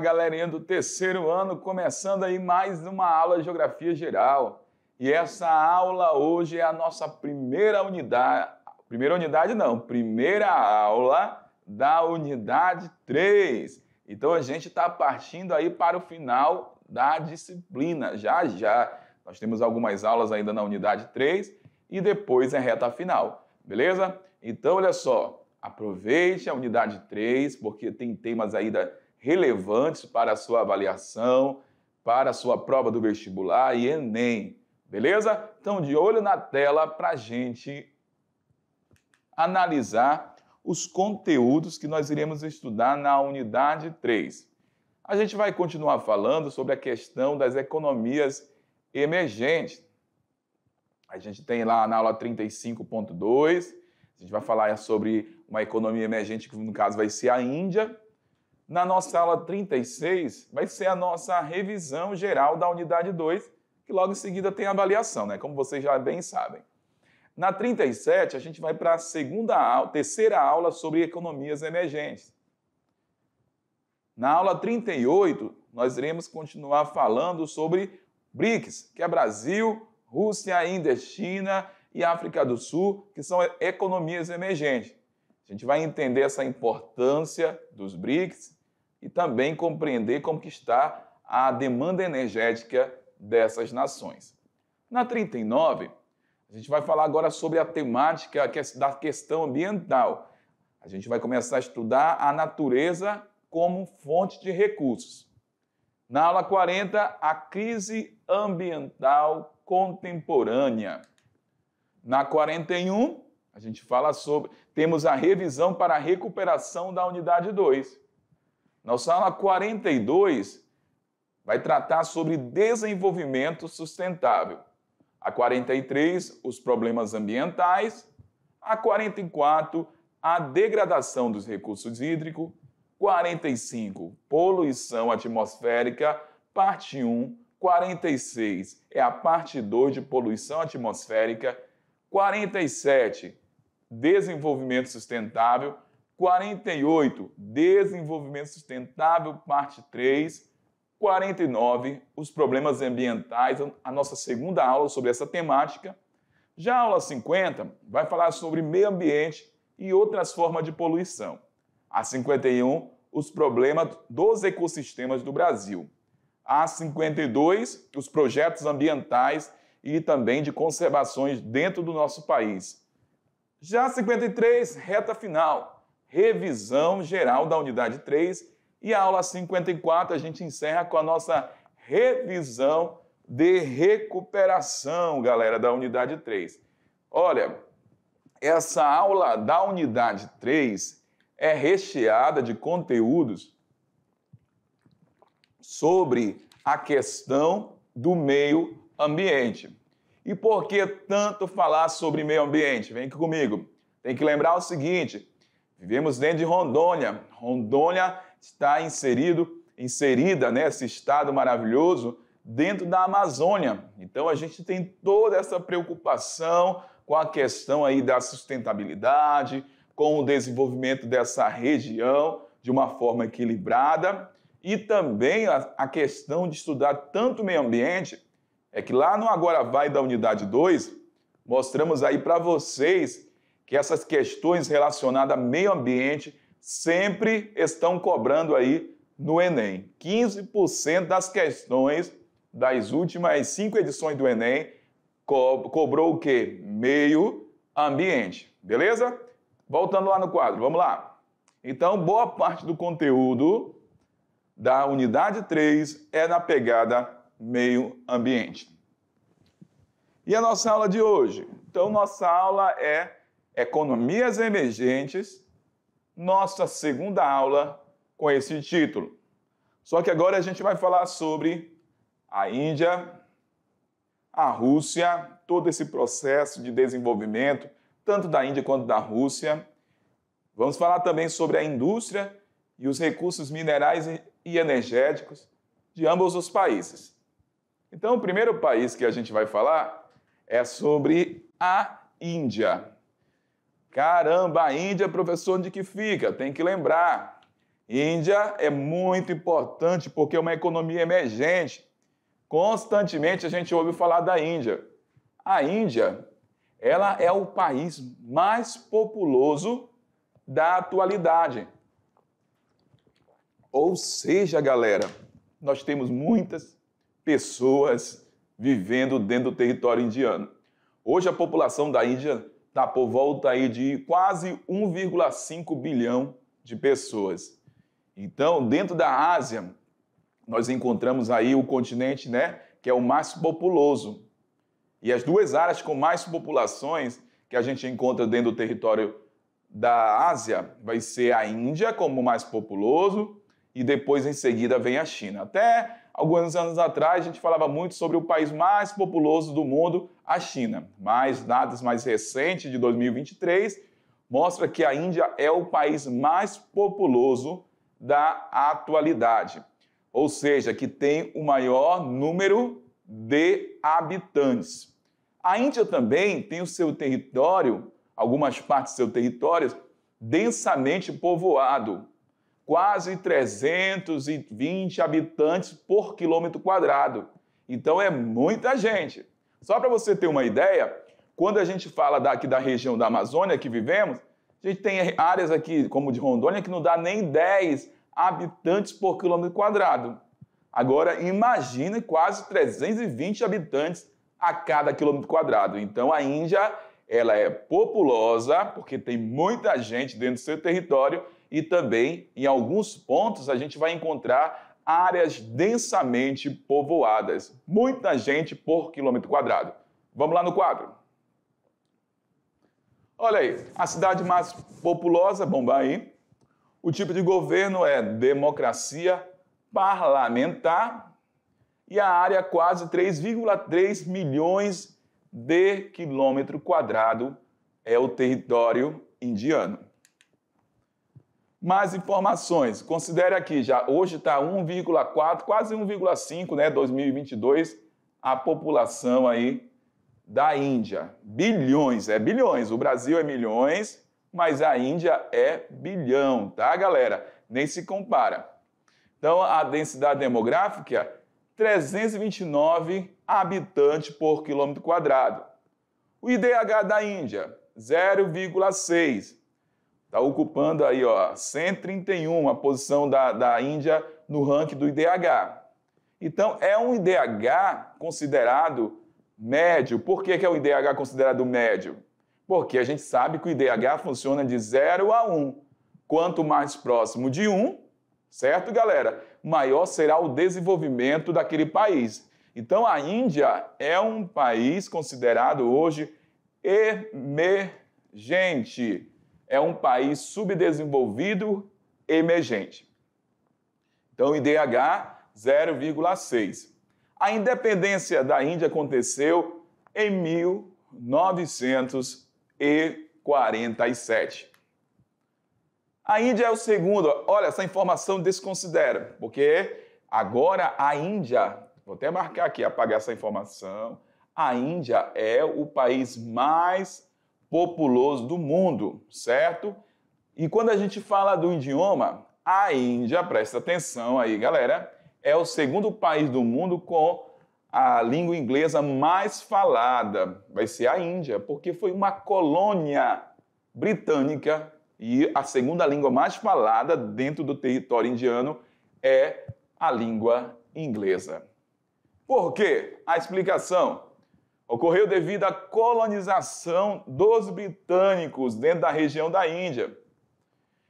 galerinha do terceiro ano, começando aí mais uma aula de Geografia Geral. E essa aula hoje é a nossa primeira unidade, primeira unidade não, primeira aula da unidade 3. Então a gente está partindo aí para o final da disciplina, já já. Nós temos algumas aulas ainda na unidade 3 e depois é reta final, beleza? Então olha só, aproveite a unidade 3, porque tem temas aí da relevantes para a sua avaliação, para a sua prova do vestibular e Enem. Beleza? Então, de olho na tela para a gente analisar os conteúdos que nós iremos estudar na unidade 3. A gente vai continuar falando sobre a questão das economias emergentes. A gente tem lá na aula 35.2, a gente vai falar sobre uma economia emergente que no caso vai ser a Índia, na nossa aula 36, vai ser a nossa revisão geral da unidade 2, que logo em seguida tem a avaliação, né? Como vocês já bem sabem. Na 37, a gente vai para a segunda aula, terceira aula sobre economias emergentes. Na aula 38, nós iremos continuar falando sobre BRICS, que é Brasil, Rússia, Índia, China e África do Sul, que são economias emergentes. A gente vai entender essa importância dos BRICS e também compreender como que está a demanda energética dessas nações. Na 39, a gente vai falar agora sobre a temática é da questão ambiental. A gente vai começar a estudar a natureza como fonte de recursos. Na aula 40, a crise ambiental contemporânea. Na 41, a gente fala sobre. Temos a revisão para a recuperação da unidade 2. Na sala 42 vai tratar sobre desenvolvimento sustentável. A 43, os problemas ambientais. A 44, a degradação dos recursos hídricos. 45, poluição atmosférica, parte 1. 46 é a parte 2 de poluição atmosférica. 47, desenvolvimento sustentável. 48, desenvolvimento sustentável, parte 3. 49, os problemas ambientais, a nossa segunda aula sobre essa temática. Já a aula 50 vai falar sobre meio ambiente e outras formas de poluição. A 51, os problemas dos ecossistemas do Brasil. A 52, os projetos ambientais e também de conservações dentro do nosso país. Já 53, reta final, revisão geral da unidade 3. E a aula 54 a gente encerra com a nossa revisão de recuperação, galera, da unidade 3. Olha, essa aula da unidade 3 é recheada de conteúdos sobre a questão do meio ambiente. E por que tanto falar sobre meio ambiente? Vem aqui comigo. Tem que lembrar o seguinte: Vivemos dentro de Rondônia. Rondônia está inserido, inserida nesse né, estado maravilhoso dentro da Amazônia. Então a gente tem toda essa preocupação com a questão aí da sustentabilidade, com o desenvolvimento dessa região de uma forma equilibrada e também a, a questão de estudar tanto o meio ambiente é que lá no Agora Vai da Unidade 2, mostramos aí para vocês que essas questões relacionadas a meio ambiente sempre estão cobrando aí no Enem. 15% das questões das últimas cinco edições do Enem co cobrou o quê? Meio ambiente. Beleza? Voltando lá no quadro, vamos lá. Então, boa parte do conteúdo da unidade 3 é na pegada meio ambiente. E a nossa aula de hoje? Então, nossa aula é Economias Emergentes, nossa segunda aula com esse título. Só que agora a gente vai falar sobre a Índia, a Rússia, todo esse processo de desenvolvimento, tanto da Índia quanto da Rússia. Vamos falar também sobre a indústria e os recursos minerais e energéticos de ambos os países. Então, o primeiro país que a gente vai falar é sobre a Índia. Caramba, a Índia, professor, onde que fica? Tem que lembrar. Índia é muito importante porque é uma economia emergente. Constantemente a gente ouve falar da Índia. A Índia, ela é o país mais populoso da atualidade. Ou seja, galera, nós temos muitas pessoas vivendo dentro do território indiano. Hoje a população da Índia está por volta aí de quase 1,5 bilhão de pessoas. Então, dentro da Ásia, nós encontramos aí o continente, né, que é o mais populoso. E as duas áreas com mais populações que a gente encontra dentro do território da Ásia vai ser a Índia como mais populoso e depois em seguida vem a China. Até Alguns anos atrás, a gente falava muito sobre o país mais populoso do mundo, a China. Mas dados mais recentes, de 2023, mostra que a Índia é o país mais populoso da atualidade. Ou seja, que tem o maior número de habitantes. A Índia também tem o seu território, algumas partes do seu território, densamente povoado, quase 320 habitantes por quilômetro quadrado. Então é muita gente. Só para você ter uma ideia, quando a gente fala daqui da região da Amazônia que vivemos, a gente tem áreas aqui, como de Rondônia, que não dá nem 10 habitantes por quilômetro quadrado. Agora, imagine quase 320 habitantes a cada quilômetro quadrado. Então, a Índia ela é populosa, porque tem muita gente dentro do seu território, e também, em alguns pontos, a gente vai encontrar áreas densamente povoadas. Muita gente por quilômetro quadrado. Vamos lá no quadro. Olha aí, a cidade mais populosa, Bombaí. O tipo de governo é democracia parlamentar e a área é quase 3,3 milhões de quilômetro quadrado é o território indiano. Mais informações, considere aqui já, hoje está 1,4, quase 1,5, né, 2022, a população aí da Índia. Bilhões, é bilhões. O Brasil é milhões, mas a Índia é bilhão, tá, galera? Nem se compara. Então, a densidade demográfica, 329 habitantes por quilômetro quadrado. O IDH da Índia, 0,6. Está ocupando aí, ó, 131, a posição da, da Índia no ranking do IDH. Então, é um IDH considerado médio. Por que, que é um IDH considerado médio? Porque a gente sabe que o IDH funciona de 0 a 1. Um. Quanto mais próximo de 1, um, certo, galera? Maior será o desenvolvimento daquele país. Então, a Índia é um país considerado hoje emergente é um país subdesenvolvido emergente. Então, IDH 0,6. A independência da Índia aconteceu em 1947. A Índia é o segundo. Olha, essa informação desconsidera, porque agora a Índia, vou até marcar aqui, apagar essa informação. A Índia é o país mais populoso do mundo, certo? E quando a gente fala do idioma, a Índia, presta atenção aí, galera, é o segundo país do mundo com a língua inglesa mais falada. Vai ser a Índia, porque foi uma colônia britânica e a segunda língua mais falada dentro do território indiano é a língua inglesa. Por quê? A explicação ocorreu devido à colonização dos britânicos dentro da região da Índia.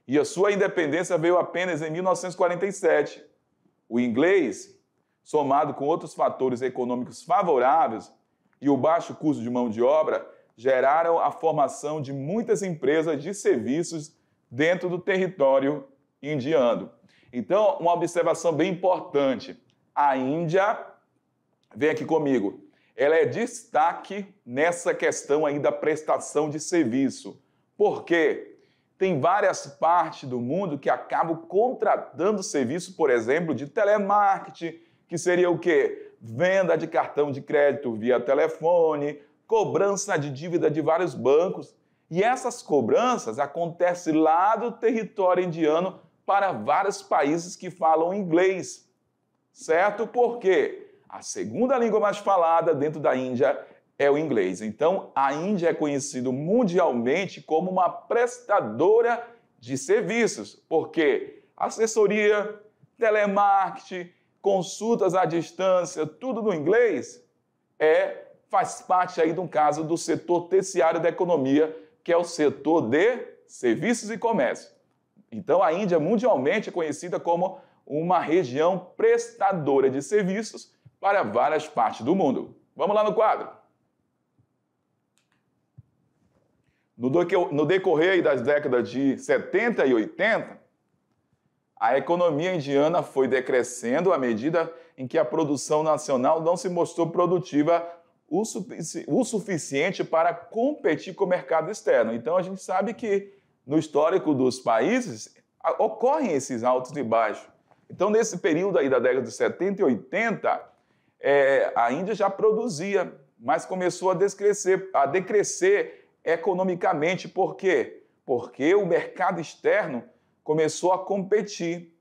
E a sua independência veio apenas em 1947. O inglês, somado com outros fatores econômicos favoráveis e o baixo custo de mão de obra, geraram a formação de muitas empresas de serviços dentro do território indiano. Então, uma observação bem importante. A Índia, vem aqui comigo, ela é destaque nessa questão aí da prestação de serviço. Por quê? Tem várias partes do mundo que acabam contratando serviço, por exemplo, de telemarketing, que seria o quê? Venda de cartão de crédito via telefone, cobrança de dívida de vários bancos. E essas cobranças acontecem lá do território indiano para vários países que falam inglês. Certo? Por quê? A segunda língua mais falada dentro da Índia é o inglês. Então, a Índia é conhecida mundialmente como uma prestadora de serviços, porque assessoria, telemarketing, consultas à distância, tudo no inglês é faz parte aí de um caso do setor terciário da economia, que é o setor de serviços e comércio. Então, a Índia é mundialmente é conhecida como uma região prestadora de serviços para várias partes do mundo. Vamos lá no quadro. No decorrer das décadas de 70 e 80, a economia indiana foi decrescendo à medida em que a produção nacional não se mostrou produtiva o, suficiente para competir com o mercado externo. Então, a gente sabe que no histórico dos países ocorrem esses altos e baixos. Então, nesse período aí da década de 70 e 80, é, a Índia já produzia, mas começou a, a decrescer economicamente. Por quê? Porque o mercado externo começou a competir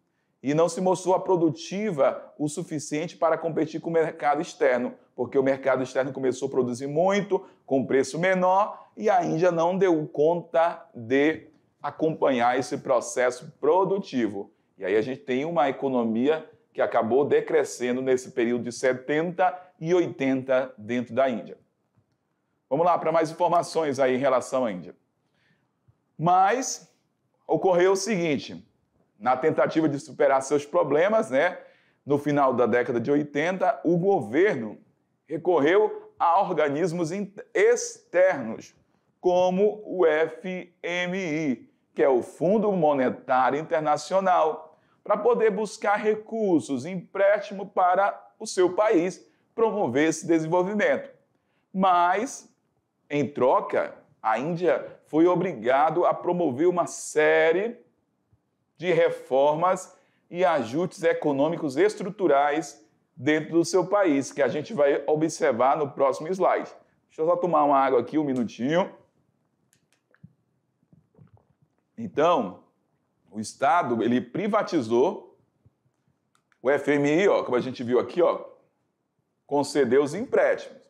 e não se mostrou produtiva o suficiente para competir com o mercado externo, porque o mercado externo começou a produzir muito, com preço menor, e a Índia não deu conta de acompanhar esse processo produtivo. E aí a gente tem uma economia que acabou decrescendo nesse período de 70 e 80 dentro da Índia. Vamos lá para mais informações aí em relação à Índia. Mas ocorreu o seguinte: na tentativa de superar seus problemas, né, no final da década de 80, o governo recorreu a organismos externos, como o FMI, que é o Fundo Monetário Internacional, para poder buscar recursos, empréstimo para o seu país promover esse desenvolvimento. Mas, em troca, a Índia foi obrigado a promover uma série de reformas e ajustes econômicos estruturais dentro do seu país, que a gente vai observar no próximo slide. Deixa eu só tomar uma água aqui, um minutinho. Então, o Estado, ele privatizou o FMI, ó, como a gente viu aqui, ó, concedeu os empréstimos.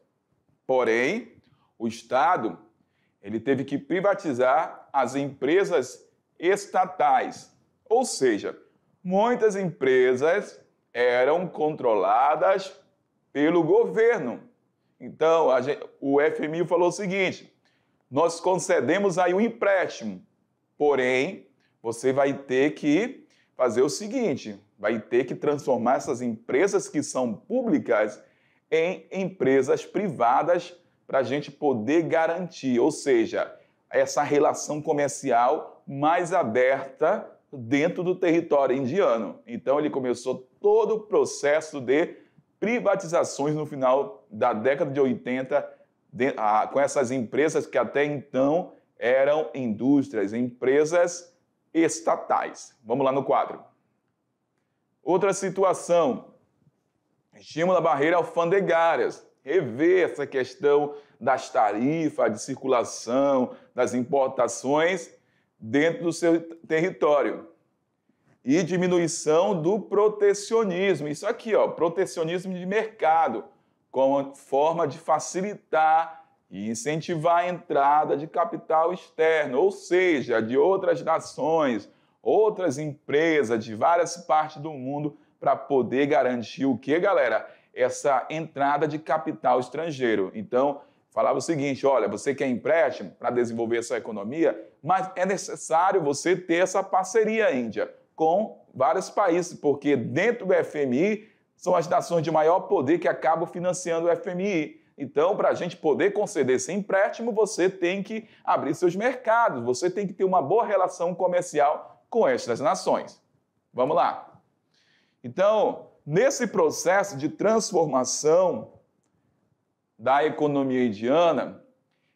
Porém, o Estado, ele teve que privatizar as empresas estatais. Ou seja, muitas empresas eram controladas pelo governo. Então, gente, o FMI falou o seguinte: nós concedemos aí um empréstimo, porém, você vai ter que fazer o seguinte: vai ter que transformar essas empresas que são públicas em empresas privadas para a gente poder garantir, ou seja, essa relação comercial mais aberta dentro do território indiano. Então ele começou todo o processo de privatizações no final da década de 80 de, a, ah, com essas empresas que até então eram indústrias, empresas estatais. Vamos lá no quadro. Outra situação, estímulo à barreira alfandegárias. Rever essa questão das tarifas, de circulação, das importações dentro do seu território. E diminuição do protecionismo. Isso aqui, ó, protecionismo de mercado, como forma de facilitar e incentivar a entrada de capital externo, ou seja, de outras nações, outras empresas de várias partes do mundo para poder garantir o que, galera? Essa entrada de capital estrangeiro. Então, falava o seguinte: olha, você quer empréstimo para desenvolver a sua economia, mas é necessário você ter essa parceria, Índia, com vários países, porque dentro do FMI são as nações de maior poder que acabam financiando o FMI. Então, para a gente poder conceder esse empréstimo, você tem que abrir seus mercados, você tem que ter uma boa relação comercial com estas nações. Vamos lá. Então, nesse processo de transformação da economia indiana,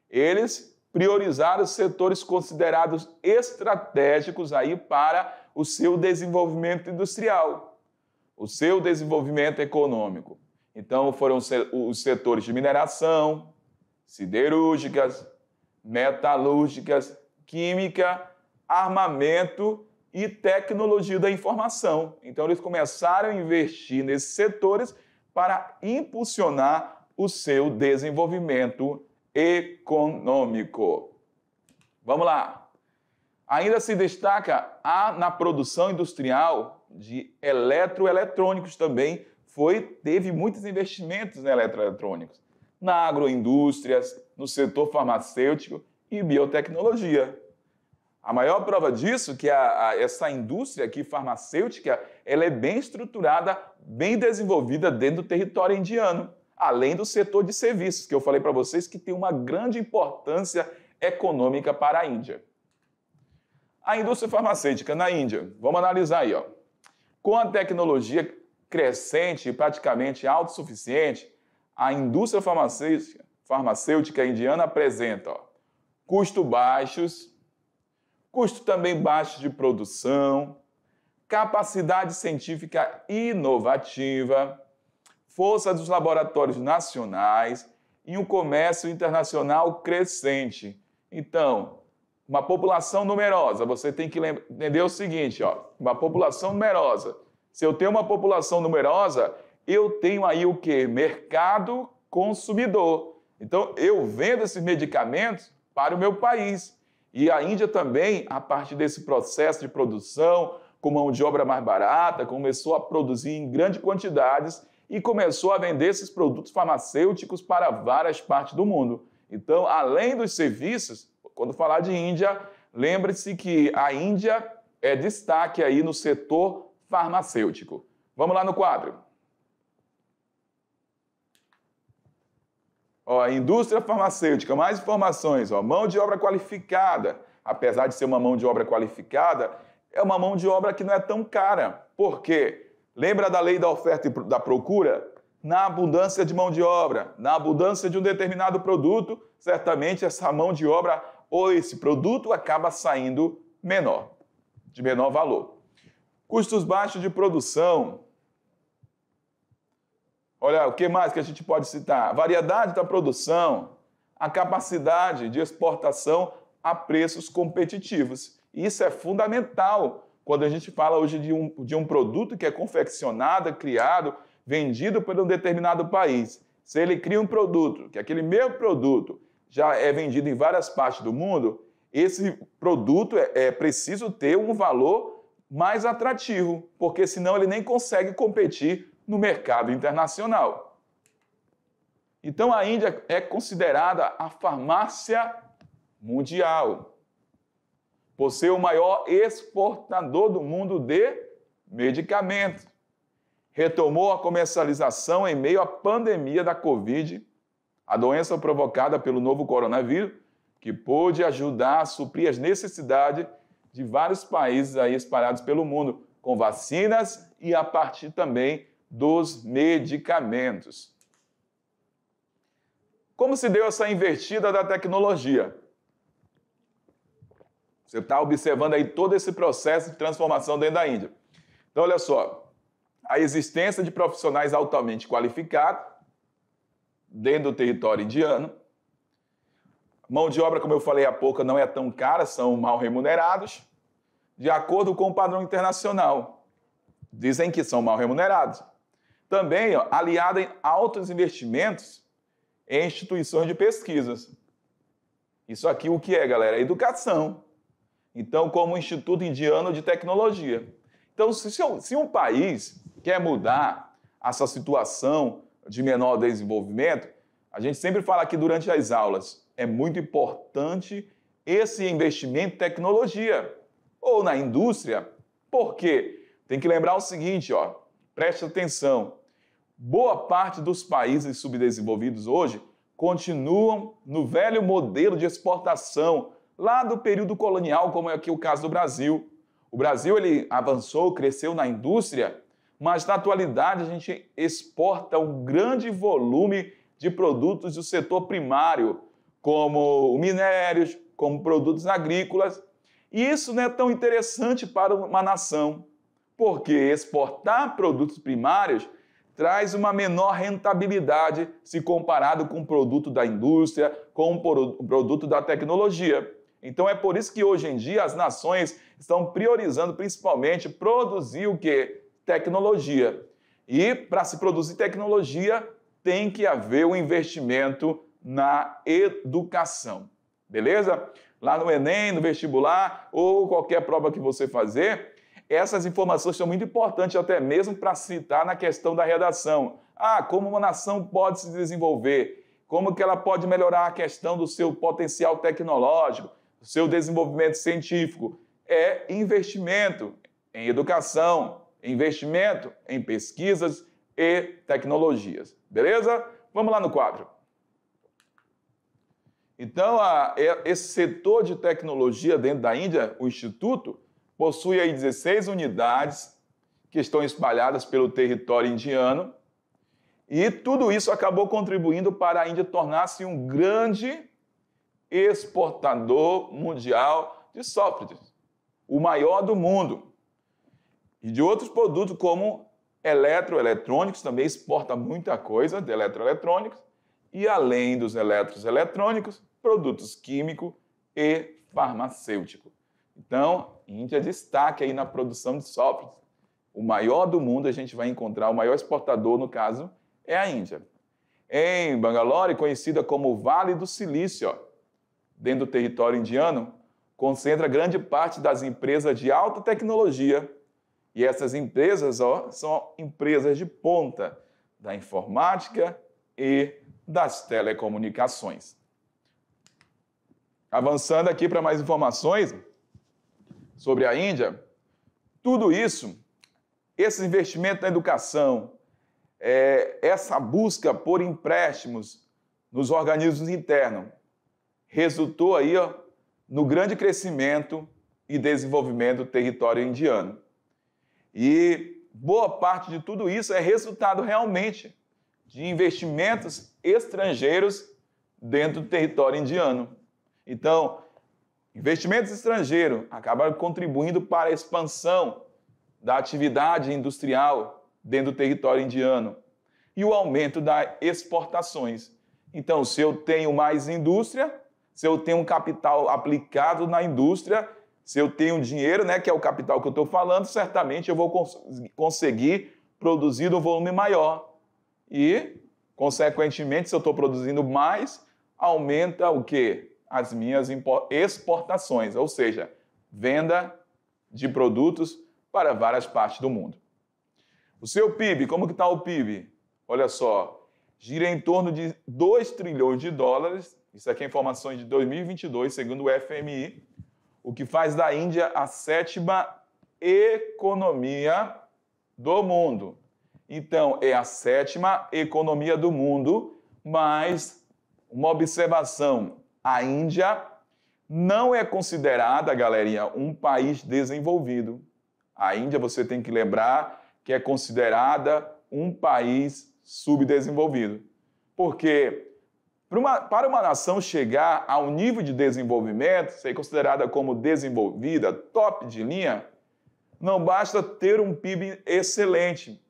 eles priorizaram os setores considerados estratégicos aí para o seu desenvolvimento industrial, o seu desenvolvimento econômico. Então foram os setores de mineração, siderúrgicas, metalúrgicas, química, armamento e tecnologia da informação. Então eles começaram a investir nesses setores para impulsionar o seu desenvolvimento econômico. Vamos lá. Ainda se destaca a na produção industrial de eletroeletrônicos também foi, teve muitos investimentos em eletroeletrônicos, na agroindústrias, no setor farmacêutico e biotecnologia. A maior prova disso é que a, a, essa indústria aqui farmacêutica ela é bem estruturada, bem desenvolvida dentro do território indiano, além do setor de serviços, que eu falei para vocês que tem uma grande importância econômica para a Índia. A indústria farmacêutica na Índia, vamos analisar aí. Ó. Com a tecnologia crescente e praticamente autossuficiente, a indústria farmacêutica, farmacêutica indiana apresenta ó, custo baixos, custo também baixo de produção, capacidade científica inovativa, força dos laboratórios nacionais e um comércio internacional crescente. Então, uma população numerosa, você tem que entender o seguinte, ó, uma população numerosa se eu tenho uma população numerosa, eu tenho aí o que? Mercado consumidor. Então, eu vendo esses medicamentos para o meu país. E a Índia também, a partir desse processo de produção, com mão de obra mais barata, começou a produzir em grandes quantidades e começou a vender esses produtos farmacêuticos para várias partes do mundo. Então, além dos serviços, quando falar de Índia, lembre-se que a Índia é destaque aí no setor farmacêutico. Vamos lá no quadro. Ó, indústria farmacêutica, mais informações. Ó, mão de obra qualificada. Apesar de ser uma mão de obra qualificada, é uma mão de obra que não é tão cara. Por quê? Lembra da lei da oferta e da procura? Na abundância de mão de obra, na abundância de um determinado produto, certamente essa mão de obra ou esse produto acaba saindo menor, de menor valor. Custos baixos de produção. Olha, o que mais que a gente pode citar? Variedade da produção, a capacidade de exportação a preços competitivos. Isso é fundamental quando a gente fala hoje de um, de um produto que é confeccionado, criado, vendido por um determinado país. Se ele cria um produto, que aquele meu produto já é vendido em várias partes do mundo, esse produto é, é preciso ter um valor mais atrativo, porque senão ele nem consegue competir no mercado internacional. Então a Índia é considerada a farmácia mundial, por ser o maior exportador do mundo de medicamentos. Retomou a comercialização em meio à pandemia da Covid, a doença provocada pelo novo coronavírus, que pôde ajudar a suprir as necessidades de vários países aí espalhados pelo mundo, com vacinas e a partir também dos medicamentos. Como se deu essa invertida da tecnologia? Você está observando aí todo esse processo de transformação dentro da Índia. Então, olha só, a existência de profissionais altamente qualificados dentro do território indiano, Mão de obra, como eu falei há pouco, não é tão cara, são mal remunerados, de acordo com o padrão internacional. Dizem que são mal remunerados. Também ó, aliada em altos investimentos em instituições de pesquisas. Isso aqui o que é, galera? educação. Então, como Instituto Indiano de Tecnologia. Então, se, se um país quer mudar essa situação de menor desenvolvimento, a gente sempre fala aqui durante as aulas, é muito importante esse investimento em tecnologia ou na indústria. Por quê? Tem que lembrar o seguinte, ó, preste atenção. Boa parte dos países subdesenvolvidos hoje continuam no velho modelo de exportação lá do período colonial, como é aqui o caso do Brasil. O Brasil ele avançou, cresceu na indústria, mas na atualidade a gente exporta um grande volume de produtos do setor primário, como minérios, como produtos agrícolas. E isso não é tão interessante para uma nação, porque exportar produtos primários traz uma menor rentabilidade se comparado com o produto da indústria, com o produto da tecnologia. Então é por isso que hoje em dia as nações estão priorizando principalmente produzir o que? Tecnologia. E para se produzir tecnologia tem que haver um investimento na educação. Beleza? Lá no Enem, no vestibular ou qualquer prova que você fazer, essas informações são muito importantes até mesmo para citar na questão da redação. Ah, como uma nação pode se desenvolver? Como que ela pode melhorar a questão do seu potencial tecnológico, do seu desenvolvimento científico? É investimento em educação, investimento em pesquisas e tecnologias. Beleza? Vamos lá no quadro. Então, a, esse setor de tecnologia dentro da Índia, o Instituto, possui aí 16 unidades que estão espalhadas pelo território indiano. E tudo isso acabou contribuindo para a Índia tornar-se um grande exportador mundial de softwares, o maior do mundo. E de outros produtos como eletroeletrônicos, também exporta muita coisa de eletroeletrônicos. E além dos eletroeletrônicos, produtos químico e farmacêutico. Então, Índia destaque aí na produção de softwares. O maior do mundo a gente vai encontrar, o maior exportador, no caso, é a Índia. Em Bangalore, conhecida como Vale do Silício, dentro do território indiano, concentra grande parte das empresas de alta tecnologia. E essas empresas ó, são empresas de ponta da informática e das telecomunicações. Avançando aqui para mais informações sobre a Índia, tudo isso, esse investimento na educação, é, essa busca por empréstimos nos organismos internos, resultou aí ó, no grande crescimento e desenvolvimento do território indiano. E boa parte de tudo isso é resultado realmente de investimentos estrangeiros dentro do território indiano. Então, investimentos estrangeiros acabaram contribuindo para a expansão da atividade industrial dentro do território indiano e o aumento das exportações. Então, se eu tenho mais indústria, se eu tenho um capital aplicado na indústria, se eu tenho dinheiro, né, que é o capital que eu estou falando, certamente eu vou cons conseguir produzir um volume maior. E, consequentemente, se eu estou produzindo mais, aumenta o quê? as minhas exportações, ou seja, venda de produtos para várias partes do mundo. O seu PIB, como que está o PIB? Olha só, gira em torno de 2 trilhões de dólares, isso aqui é informações de 2022, segundo o FMI, o que faz da Índia a sétima economia do mundo. Então, é a sétima economia do mundo, mas uma observação, a Índia não é considerada, galerinha, um país desenvolvido. A Índia, você tem que lembrar que é considerada um país subdesenvolvido. Porque para uma, para uma nação chegar ao nível de desenvolvimento, ser considerada como desenvolvida, top de linha, não basta ter um PIB excelente.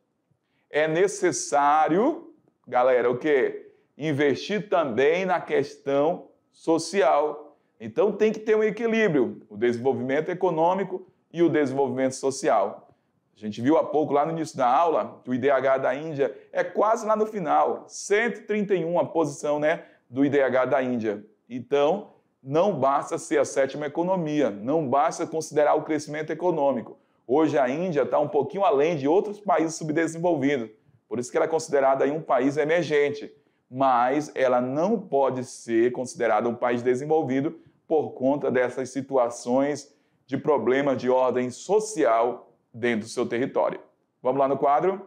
É necessário, galera, o quê? Investir também na questão social. Então tem que ter um equilíbrio, o desenvolvimento econômico e o desenvolvimento social. A gente viu há pouco, lá no início da aula, que o IDH da Índia é quase lá no final, 131 a posição né, do IDH da Índia. Então, não basta ser a sétima economia, não basta considerar o crescimento econômico. Hoje a Índia está um pouquinho além de outros países subdesenvolvidos, por isso que ela é considerada um país emergente mas ela não pode ser considerada um país desenvolvido por conta dessas situações de problemas de ordem social dentro do seu território. Vamos lá no quadro?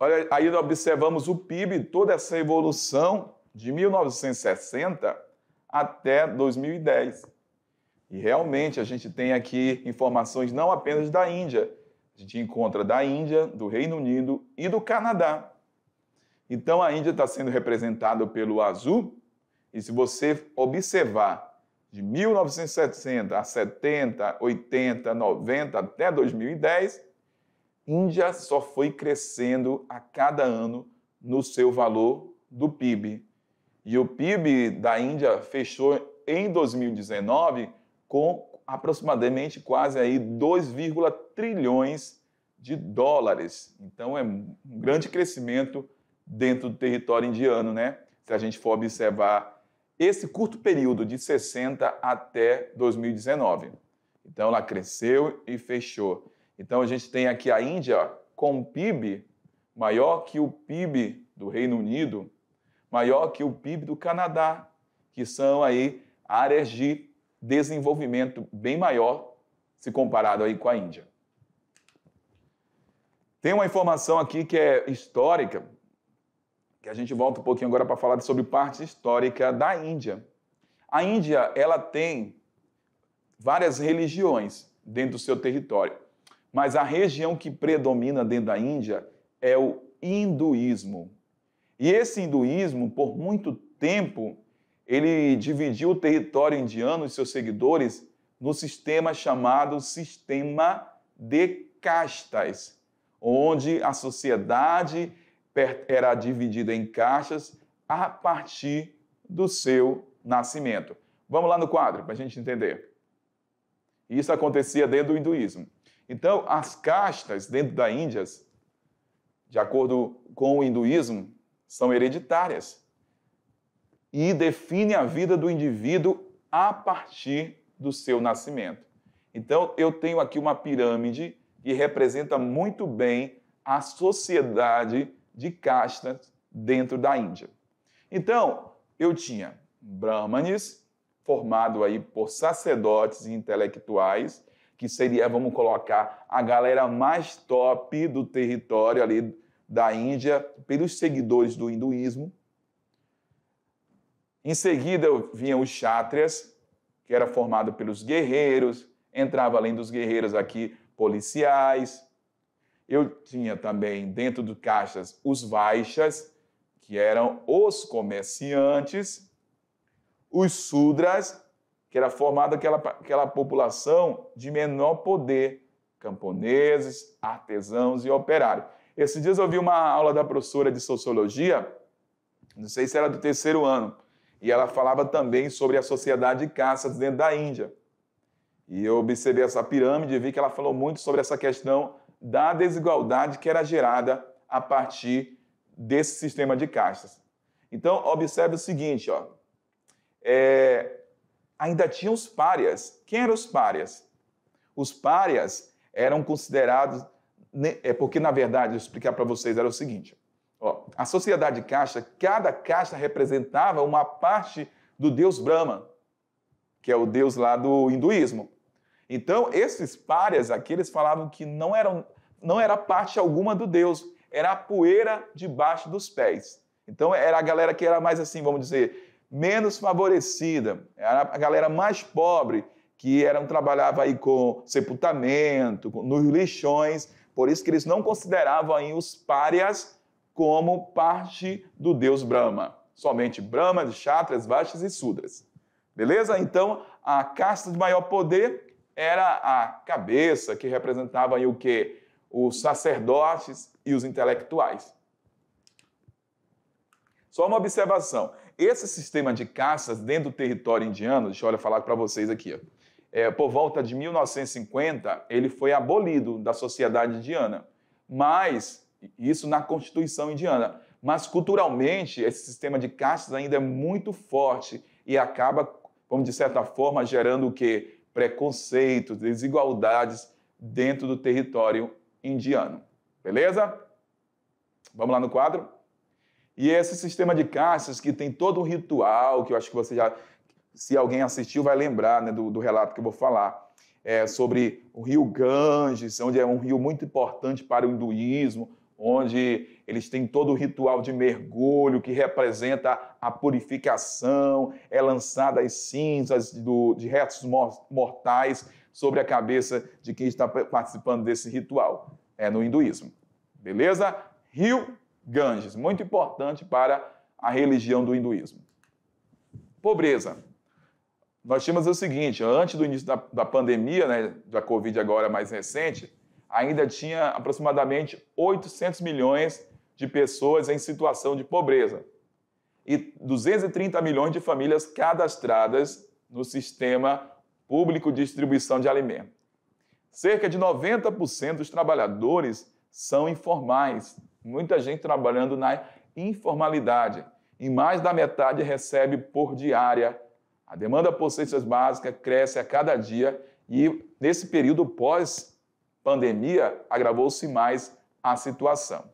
Olha, aí observamos o PIB, toda essa evolução de 1960 até 2010. E realmente a gente tem aqui informações não apenas da Índia, a gente encontra da Índia, do Reino Unido e do Canadá. Então a Índia está sendo representada pelo azul, e se você observar de 1970 a 70, 80, 90 até 2010, Índia só foi crescendo a cada ano no seu valor do PIB. E o PIB da Índia fechou em 2019 com aproximadamente quase aí 2, trilhões de dólares. Então é um grande crescimento dentro do território indiano, né? Se a gente for observar esse curto período de 60 até 2019. Então ela cresceu e fechou. Então a gente tem aqui a Índia com PIB maior que o PIB do Reino Unido, maior que o PIB do Canadá, que são aí áreas de desenvolvimento bem maior se comparado aí com a Índia. Tem uma informação aqui que é histórica, que a gente volta um pouquinho agora para falar sobre parte histórica da Índia. A Índia, ela tem várias religiões dentro do seu território, mas a região que predomina dentro da Índia é o hinduísmo. E esse hinduísmo, por muito tempo, ele dividiu o território indiano e seus seguidores no sistema chamado sistema de castas, onde a sociedade era dividida em caixas a partir do seu nascimento. Vamos lá no quadro para a gente entender. Isso acontecia dentro do hinduísmo. Então, as castas dentro da Índia, de acordo com o hinduísmo, são hereditárias e define a vida do indivíduo a partir do seu nascimento. Então, eu tenho aqui uma pirâmide que representa muito bem a sociedade de castas dentro da Índia. Então, eu tinha brahmanes, formado aí por sacerdotes e intelectuais, que seria, vamos colocar, a galera mais top do território ali da Índia, pelos seguidores do hinduísmo. Em seguida vinham os Kshatriyas, que era formado pelos guerreiros, entrava além dos guerreiros aqui policiais, eu tinha também dentro do caixas os vaixas, que eram os comerciantes, os sudras, que era formada aquela, aquela população de menor poder, camponeses, artesãos e operários. Esses dias eu vi uma aula da professora de sociologia, não sei se era do terceiro ano, e ela falava também sobre a sociedade de caças dentro da Índia. E eu observei essa pirâmide e vi que ela falou muito sobre essa questão da desigualdade que era gerada a partir desse sistema de castas. Então, observe o seguinte, ó. É, ainda tinha os párias. Quem eram os párias? Os párias eram considerados... Né, é porque, na verdade, eu explicar para vocês era o seguinte. Ó, a sociedade casta, cada casta representava uma parte do deus Brahma, que é o deus lá do hinduísmo. Então, esses párias aqui, eles falavam que não, eram, não era parte alguma do Deus, era a poeira debaixo dos pés. Então, era a galera que era mais assim, vamos dizer, menos favorecida, era a galera mais pobre, que era trabalhava aí com sepultamento, nos lixões, por isso que eles não consideravam aí os párias como parte do deus Brahma. Somente Brahma, Chatras, Vastas e Sudras. Beleza? Então, a casta de maior poder era a cabeça que representava o que Os sacerdotes e os intelectuais. Só uma observação. Esse sistema de caças dentro do território indiano, deixa eu falar para vocês aqui, é, por volta de 1950, ele foi abolido da sociedade indiana. Mas, isso na Constituição indiana. Mas, culturalmente, esse sistema de castas ainda é muito forte e acaba, como de certa forma, gerando o quê? preconceitos, desigualdades dentro do território indiano. Beleza? Vamos lá no quadro? E esse sistema de castas que tem todo um ritual, que eu acho que você já, se alguém assistiu, vai lembrar né, do, do relato que eu vou falar. É, sobre o rio Ganges, onde é um rio muito importante para o hinduísmo, onde eles têm todo o ritual de mergulho que representa a purificação, é lançada as cinzas do, de restos mortais sobre a cabeça de quem está participando desse ritual. É no hinduísmo. Beleza? Rio Ganges, muito importante para a religião do hinduísmo. Pobreza. Nós tínhamos o seguinte, antes do início da, da pandemia, né, da Covid agora mais recente, ainda tinha aproximadamente 800 milhões de pessoas em situação de pobreza e 230 milhões de famílias cadastradas no sistema público de distribuição de alimentos. Cerca de 90% dos trabalhadores são informais, muita gente trabalhando na informalidade, e mais da metade recebe por diária. A demanda por cestas básicas cresce a cada dia e nesse período pós pandemia agravou-se mais a situação.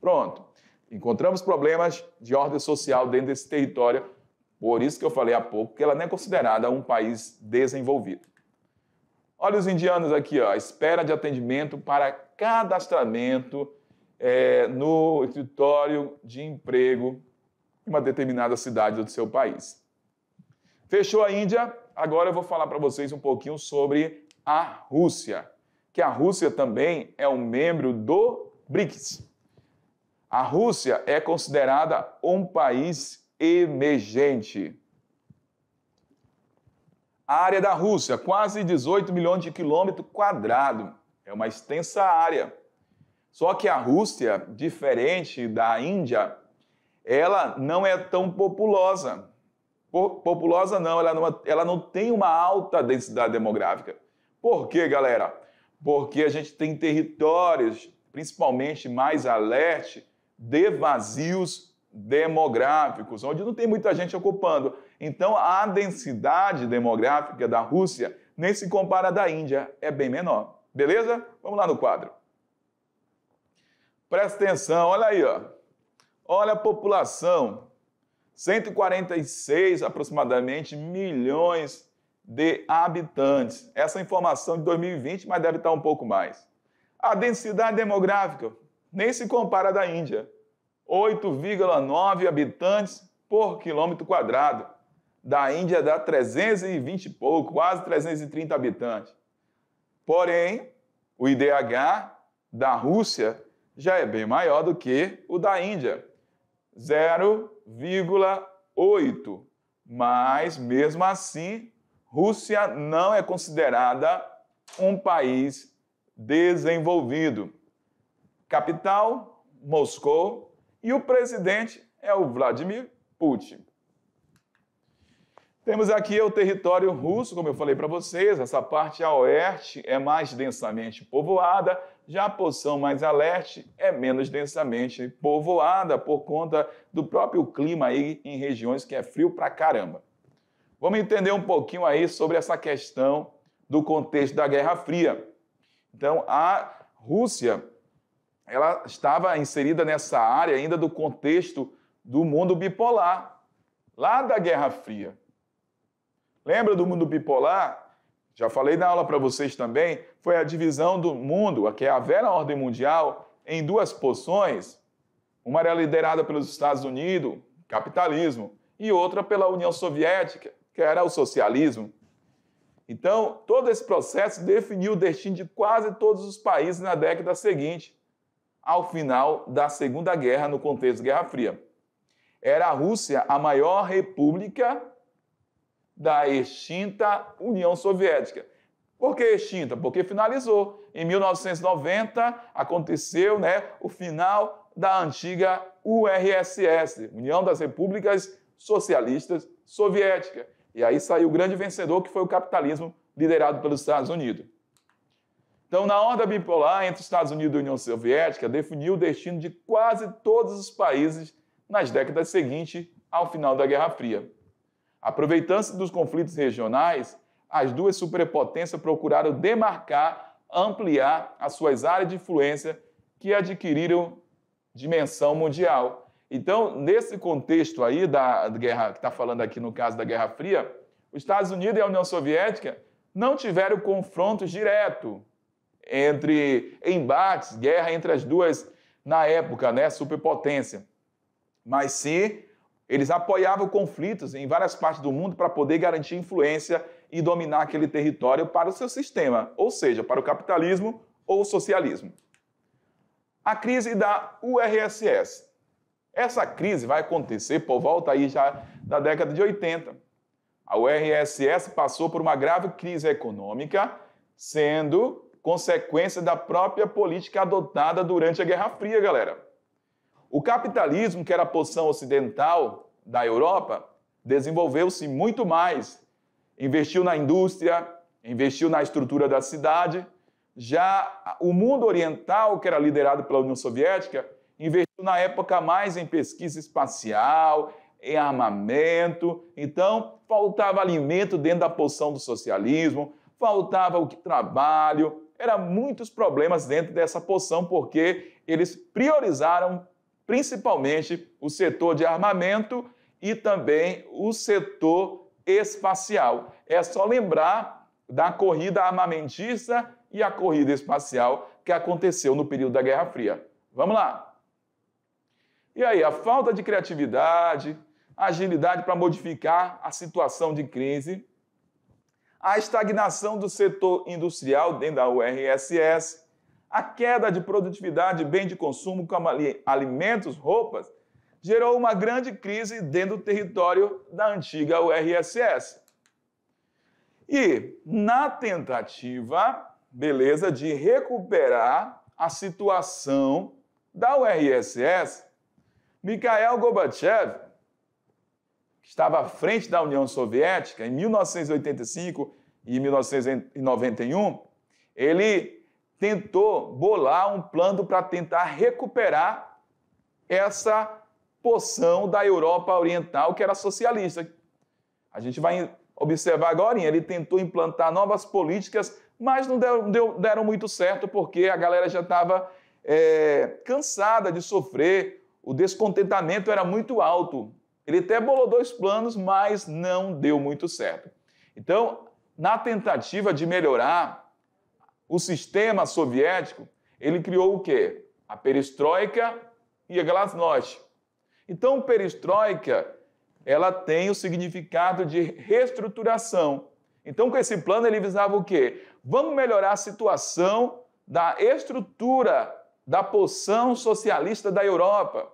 Pronto. Encontramos problemas de ordem social dentro desse território, por isso que eu falei há pouco que ela não é considerada um país desenvolvido. Olha os indianos aqui, ó, espera de atendimento para cadastramento é, no escritório de emprego em uma determinada cidade do seu país. Fechou a Índia, agora eu vou falar para vocês um pouquinho sobre a Rússia que a Rússia também é um membro do BRICS. A Rússia é considerada um país emergente. A área da Rússia, quase 18 milhões de quilômetros quadrados. É uma extensa área. Só que a Rússia, diferente da Índia, ela não é tão populosa. Populosa não, ela não, ela não tem uma alta densidade demográfica. Por quê, galera? porque a gente tem territórios, principalmente mais alerte, de vazios demográficos, onde não tem muita gente ocupando. Então, a densidade demográfica da Rússia nem se compara à da Índia, é bem menor. Beleza? Vamos lá no quadro. Presta atenção, olha aí, ó. Olha a população, 146 aproximadamente milhões de habitantes. Essa informação de 2020, mas deve estar um pouco mais. A densidade demográfica nem se compara à da Índia. 8,9 habitantes por quilômetro quadrado. Da Índia dá 320 e pouco, quase 330 habitantes. Porém, o IDH da Rússia já é bem maior do que o da Índia, 0,8. Mas, mesmo assim, Rússia não é considerada um país desenvolvido. Capital, Moscou, e o presidente é o Vladimir Putin. Temos aqui o território russo, como eu falei para vocês, essa parte a oeste é mais densamente povoada, já a porção mais a leste é menos densamente povoada por conta do próprio clima aí em regiões que é frio pra caramba. Vamos entender um pouquinho aí sobre essa questão do contexto da Guerra Fria. Então, a Rússia ela estava inserida nessa área ainda do contexto do mundo bipolar, lá da Guerra Fria. Lembra do mundo bipolar? Já falei na aula para vocês também, foi a divisão do mundo, que é a velha ordem mundial, em duas porções. Uma era liderada pelos Estados Unidos, capitalismo, e outra pela União Soviética, que era o socialismo. Então, todo esse processo definiu o destino de quase todos os países na década seguinte, ao final da Segunda Guerra, no contexto Guerra Fria. Era a Rússia a maior república da extinta União Soviética. Por que extinta? Porque finalizou. Em 1990 aconteceu né, o final da antiga URSS, União das Repúblicas Socialistas Soviéticas e aí saiu o grande vencedor, que foi o capitalismo liderado pelos Estados Unidos. Então, na onda bipolar entre Estados Unidos e União Soviética, definiu o destino de quase todos os países nas décadas seguintes ao final da Guerra Fria. Aproveitando-se dos conflitos regionais, as duas superpotências procuraram demarcar, ampliar as suas áreas de influência que adquiriram dimensão mundial, então, nesse contexto aí da guerra, que está falando aqui no caso da Guerra Fria, os Estados Unidos e a União Soviética não tiveram confrontos direto entre embates, guerra entre as duas na época, né, superpotência. Mas sim, eles apoiavam conflitos em várias partes do mundo para poder garantir influência e dominar aquele território para o seu sistema, ou seja, para o capitalismo ou o socialismo. A crise da URSS essa crise vai acontecer por volta aí já da década de 80. A URSS passou por uma grave crise econômica, sendo consequência da própria política adotada durante a Guerra Fria, galera. O capitalismo, que era a porção ocidental da Europa, desenvolveu-se muito mais. Investiu na indústria, investiu na estrutura da cidade. Já o mundo oriental, que era liderado pela União Soviética, investiu na época mais em pesquisa espacial, em armamento. Então, faltava alimento dentro da poção do socialismo, faltava o trabalho, eram muitos problemas dentro dessa poção, porque eles priorizaram principalmente o setor de armamento e também o setor espacial. É só lembrar da corrida armamentista e a corrida espacial que aconteceu no período da Guerra Fria. Vamos lá! E aí, a falta de criatividade, agilidade para modificar a situação de crise, a estagnação do setor industrial dentro da URSS, a queda de produtividade bem de consumo como alimentos, roupas, gerou uma grande crise dentro do território da antiga URSS. E na tentativa, beleza, de recuperar a situação da URSS, Mikhail Gorbachev, que estava à frente da União Soviética em 1985 e 1991, ele tentou bolar um plano para tentar recuperar essa porção da Europa Oriental que era socialista. A gente vai observar agora, ele tentou implantar novas políticas, mas não deram, deram muito certo porque a galera já estava é, eh, cansada de sofrer o descontentamento era muito alto. Ele até bolou dois planos, mas não deu muito certo. Então, na tentativa de melhorar o sistema soviético, ele criou o quê? A perestroika e a glasnost. Então, perestroika, ela tem o significado de reestruturação. Então, com esse plano, ele visava o quê? Vamos melhorar a situação da estrutura da poção socialista da Europa.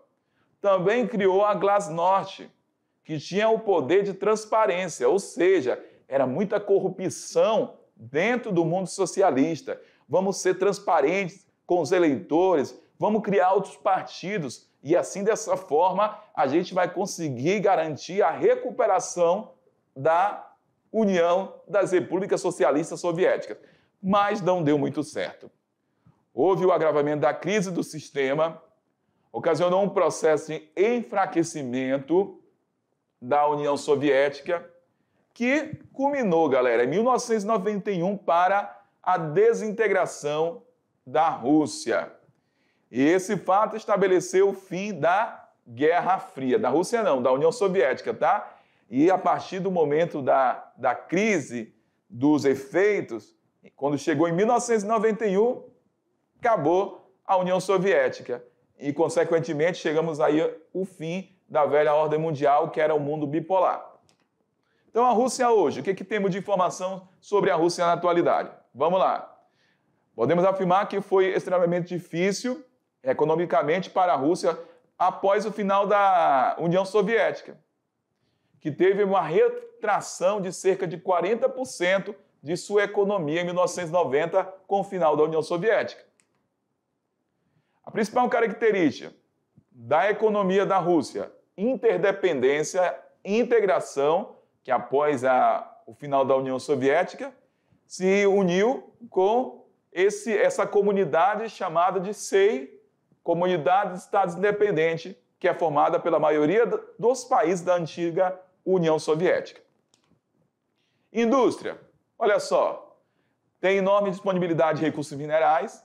Também criou a Glasnost, que tinha o poder de transparência, ou seja, era muita corrupção dentro do mundo socialista. Vamos ser transparentes com os eleitores, vamos criar outros partidos e assim dessa forma a gente vai conseguir garantir a recuperação da União das Repúblicas Socialistas Soviéticas. Mas não deu muito certo houve o agravamento da crise do sistema, ocasionou um processo de enfraquecimento da União Soviética, que culminou, galera, em 1991 para a desintegração da Rússia. E esse fato estabeleceu o fim da Guerra Fria. Da Rússia, não, da União Soviética, tá? E a partir do momento da, da crise, dos efeitos, quando chegou em 1991, acabou a União Soviética. E, consequentemente, chegamos aí o fim da velha ordem mundial, que era o mundo bipolar. Então, a Rússia hoje, o que, que temos de informação sobre a Rússia na atualidade? Vamos lá. Podemos afirmar que foi extremamente difícil economicamente para a Rússia após o final da União Soviética, que teve uma retração de cerca de 40% de sua economia em 1990 com o final da União Soviética. A principal característica da economia da Rússia, interdependência, integração, que após a, o final da União Soviética se uniu com esse, essa comunidade chamada de SEI, Comunidade de Estados Independentes, que é formada pela maioria dos países da antiga União Soviética. Indústria. Olha só, tem enorme disponibilidade de recursos minerais,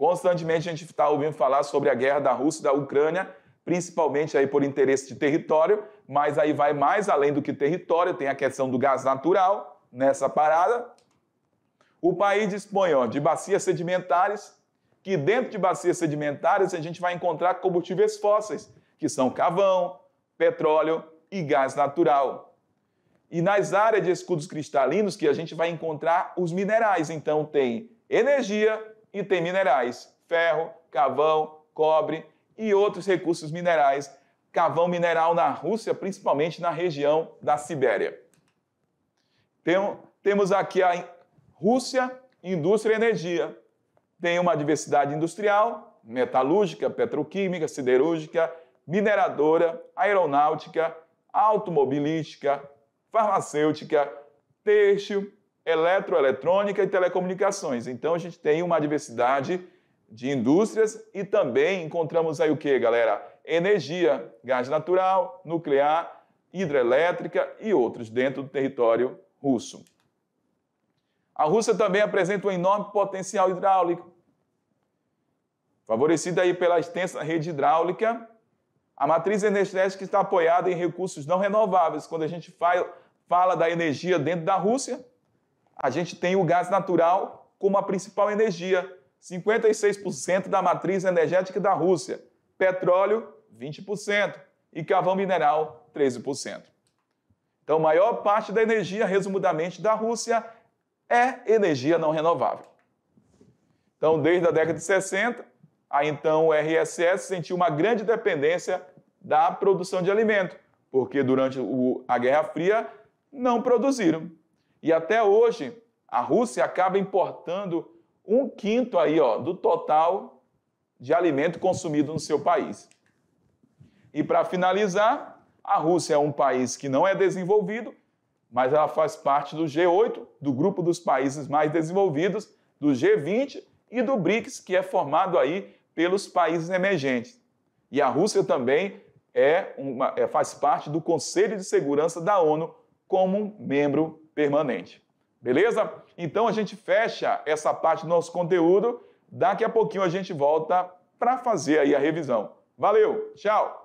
Constantemente a gente está ouvindo falar sobre a guerra da Rússia e da Ucrânia, principalmente aí por interesse de território, mas aí vai mais além do que território, tem a questão do gás natural nessa parada. O país dispõe ó, de bacias sedimentares, que dentro de bacias sedimentares a gente vai encontrar combustíveis fósseis, que são carvão, petróleo e gás natural. E nas áreas de escudos cristalinos que a gente vai encontrar os minerais, então tem energia, e tem minerais: ferro, cavão, cobre e outros recursos minerais. Cavão mineral na Rússia, principalmente na região da Sibéria. Tem, temos aqui a Rússia, indústria e energia. Tem uma diversidade industrial, metalúrgica, petroquímica, siderúrgica, mineradora, aeronáutica, automobilística, farmacêutica, têxtil, eletroeletrônica e telecomunicações. Então a gente tem uma diversidade de indústrias e também encontramos aí o que, galera? Energia, gás natural, nuclear, hidrelétrica e outros dentro do território russo. A Rússia também apresenta um enorme potencial hidráulico, favorecida aí pela extensa rede hidráulica. A matriz energética está apoiada em recursos não renováveis. Quando a gente fala da energia dentro da Rússia, a gente tem o gás natural como a principal energia, 56% da matriz energética da Rússia, petróleo, 20%, e carvão mineral, 13%. Então, a maior parte da energia, resumidamente, da Rússia é energia não renovável. Então, desde a década de 60, a então RSS sentiu uma grande dependência da produção de alimento, porque durante a Guerra Fria não produziram. E até hoje, a Rússia acaba importando um quinto aí, ó, do total de alimento consumido no seu país. E para finalizar, a Rússia é um país que não é desenvolvido, mas ela faz parte do G8, do grupo dos países mais desenvolvidos, do G20 e do BRICS, que é formado aí pelos países emergentes. E a Rússia também é uma, é, faz parte do Conselho de Segurança da ONU como membro permanente. Beleza? Então a gente fecha essa parte do nosso conteúdo. Daqui a pouquinho a gente volta para fazer aí a revisão. Valeu, tchau!